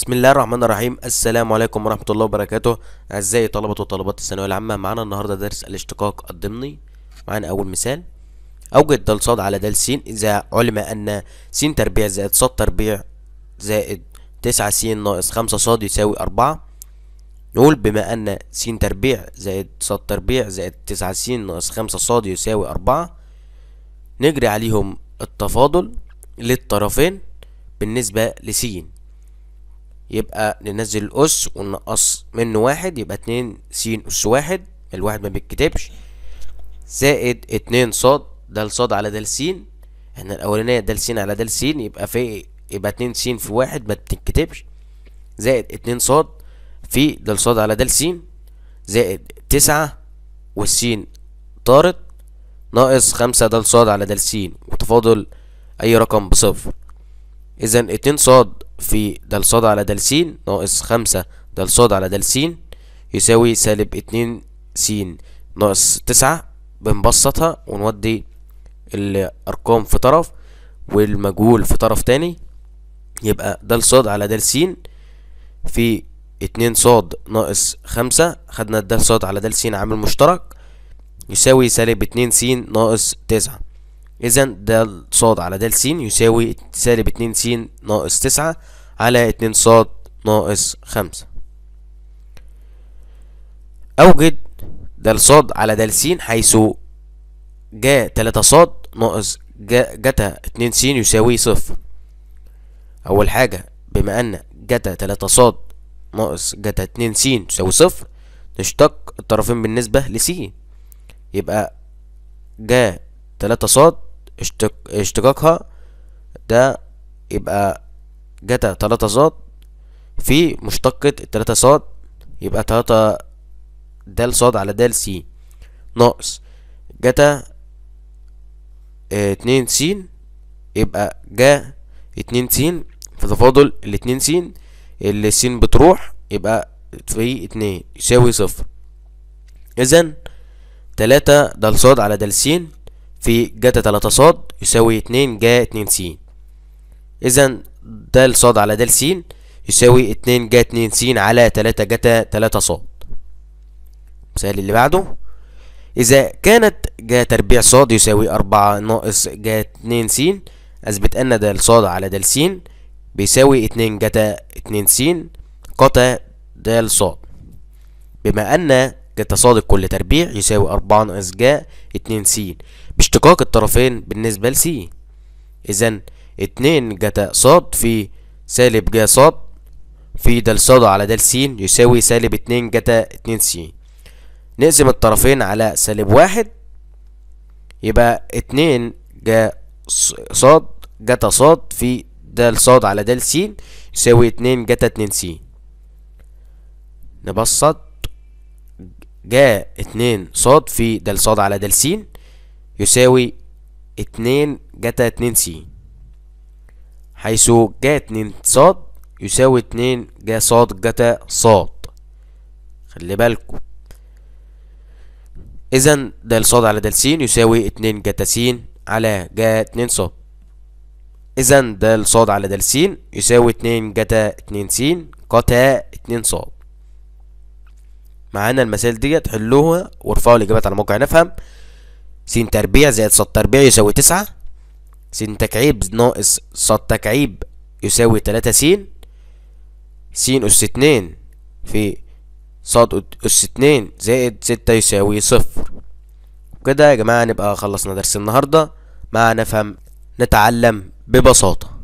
بسم الله الرحمن الرحيم السلام عليكم ورحمه الله وبركاته اعزائي طلبه وطالبات الثانويه العامه معانا النهارده درس الاشتقاق الضمني معانا اول مثال اوجد دال ص على دال س اذا علم ان س تربيع زائد ص تربيع زائد 9 س ناقص 5 ص يساوي 4 نقول بما ان س تربيع زائد ص تربيع زائد 9 س ناقص 5 ص يساوي 4 نجري عليهم التفاضل للطرفين بالنسبه لس يبقى ننزل الأس وننقص منه واحد يبقى اتنين س أس واحد الواحد ما بيتكتبش زائد اتنين ص د ص على د س احنا الأولانية د س على د س يبقى في يبقى اتنين س في واحد ما بتتكتبش زائد اتنين ص في د ص على د س زائد تسعة والسين طارت ناقص خمسة د ص على د س وتفاضل أي رقم بصفر إذا اتنين ص في د ص على د س ناقص خمسة د ص على د س يساوي سالب اتنين س ناقص تسعة بنبسطها ونودي الأرقام في طرف والمجهول في طرف تاني يبقى د ص على د س في اتنين ص ناقص خمسة خدنا د ص على د س عامل مشترك يساوي سالب اتنين س ناقص تسعة اذا د ص على د س يساوي سالب 2 س ناقص 9 على 2 ص ناقص 5 اوجد د ص على د س حيث جا 3 ص ناقص جتا 2 س يساوي صفر اول حاجه بما ان جتا 3 ص ناقص جتا 2 س تساوي صفر نشتق الطرفين بالنسبه لس يبقى جا 3 ص اشتك... اشتقاقها ده يبقى جتا تلاتة صاد في مشتقة التلاتة صاد يبقى تلاتة دال صاد على دال سي ناقص جتا آه، اتنين سين يبقى جا اتنين سين تفاضل الاتنين سين اللي السين بتروح يبقى في اتنين يساوي صفر اذا تلاتة دال صاد على دال سين في جتا 3 ص يساوي 2 جا 2 س اذا د ص على د س يساوي 2 جا 2 س على 3 جتا 3 ص المثال اللي بعده اذا كانت جا تربيع ص يساوي 4 ناقص جا 2 س اثبت ان د ص على د س بيساوي 2 جتا 2 س قتا د ص بما ان جتا ص كل تربيع يساوي 4 ناقص جا 2 س باشتقاق الطرفين بالنسبة لسي إذا اتنين جتا ص في سالب جا ص في دال ص على دال س يساوي سالب اتنين جتا اتنين س نقسم الطرفين على سالب واحد يبقى اتنين جا ص جتا ص في دال ص على دال س يساوي اتنين جتا اتنين س نبسط جا اتنين ص في دال ص على دال س يساوي اتنين جتا اتنين س حيث جا اتنين ص يساوي اتنين جا ص جتا ص خلي بالكو اذا دال ص على دال س يساوي اتنين جتا س على جا اتنين ص اذا دال ص على دال س يساوي اتنين جتا اتنين س قتا اتنين ص معانا المسائل ديت حلوها وارفعوا الاجابات على موقع نفهم س تربيع زائد ص تربيع يساوي تسعة س تكعيب ناقص ص تكعيب يساوي تلاتة س س أس اتنين في ص أس اتنين زائد ستة يساوي صفر كده يا جماعة نبقى خلصنا درس النهاردة مع نفهم نتعلم ببساطة